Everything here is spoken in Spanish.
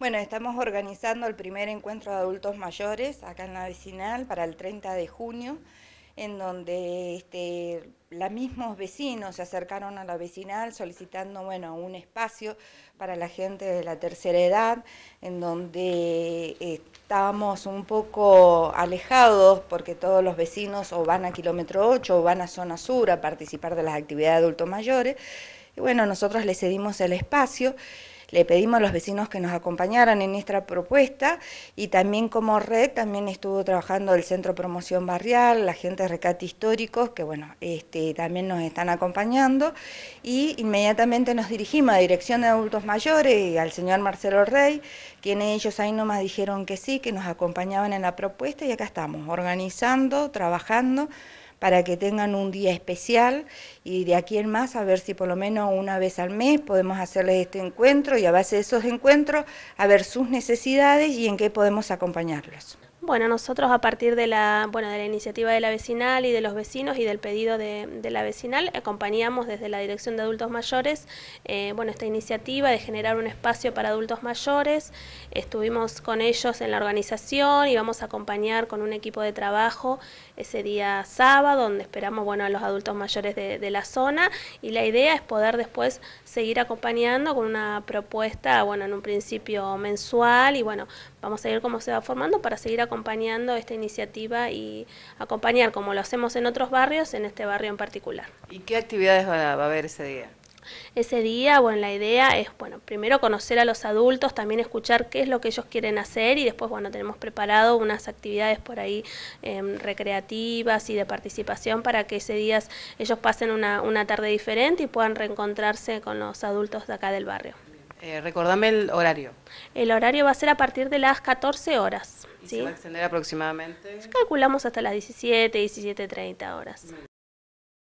Bueno, estamos organizando el primer encuentro de adultos mayores acá en la vecinal para el 30 de junio, en donde este, los mismos vecinos se acercaron a la vecinal solicitando bueno, un espacio para la gente de la tercera edad, en donde estábamos un poco alejados porque todos los vecinos o van a kilómetro 8 o van a zona sur a participar de las actividades de adultos mayores. Y bueno, nosotros les cedimos el espacio le pedimos a los vecinos que nos acompañaran en nuestra propuesta y también como red también estuvo trabajando el Centro Promoción Barrial, la gente de Recate Históricos, que bueno, este, también nos están acompañando y inmediatamente nos dirigimos a Dirección de Adultos Mayores y al señor Marcelo Rey, quienes ellos ahí nomás dijeron que sí, que nos acompañaban en la propuesta y acá estamos, organizando, trabajando para que tengan un día especial y de aquí en más a ver si por lo menos una vez al mes podemos hacerles este encuentro y a base de esos encuentros a ver sus necesidades y en qué podemos acompañarlos. Bueno, nosotros a partir de la, bueno, de la iniciativa de la vecinal y de los vecinos y del pedido de, la vecinal, acompañamos desde la Dirección de Adultos Mayores eh, bueno, esta iniciativa de generar un espacio para adultos mayores. Estuvimos con ellos en la organización y vamos a acompañar con un equipo de trabajo ese día sábado, donde esperamos bueno, a los adultos mayores de, la zona. Y la idea es poder después seguir acompañando con una propuesta, bueno, en un principio mensual y bueno, vamos a ver cómo se va formando para seguir acompañando acompañando esta iniciativa y acompañar, como lo hacemos en otros barrios, en este barrio en particular. ¿Y qué actividades va a, haber ese día? Ese día, bueno, la idea es, bueno, primero conocer a los adultos, también escuchar qué es lo que ellos quieren hacer y después, bueno, tenemos preparado unas actividades por ahí em, recreativas y de participación para que ese día ellos pasen una, tarde diferente y puedan reencontrarse con los adultos de acá del barrio. Eh, recordame el horario. El horario va a ser a partir de las 14 horas. ¿Y ¿sí? se va a extender aproximadamente? Pues calculamos hasta las 17, 17, 30 horas.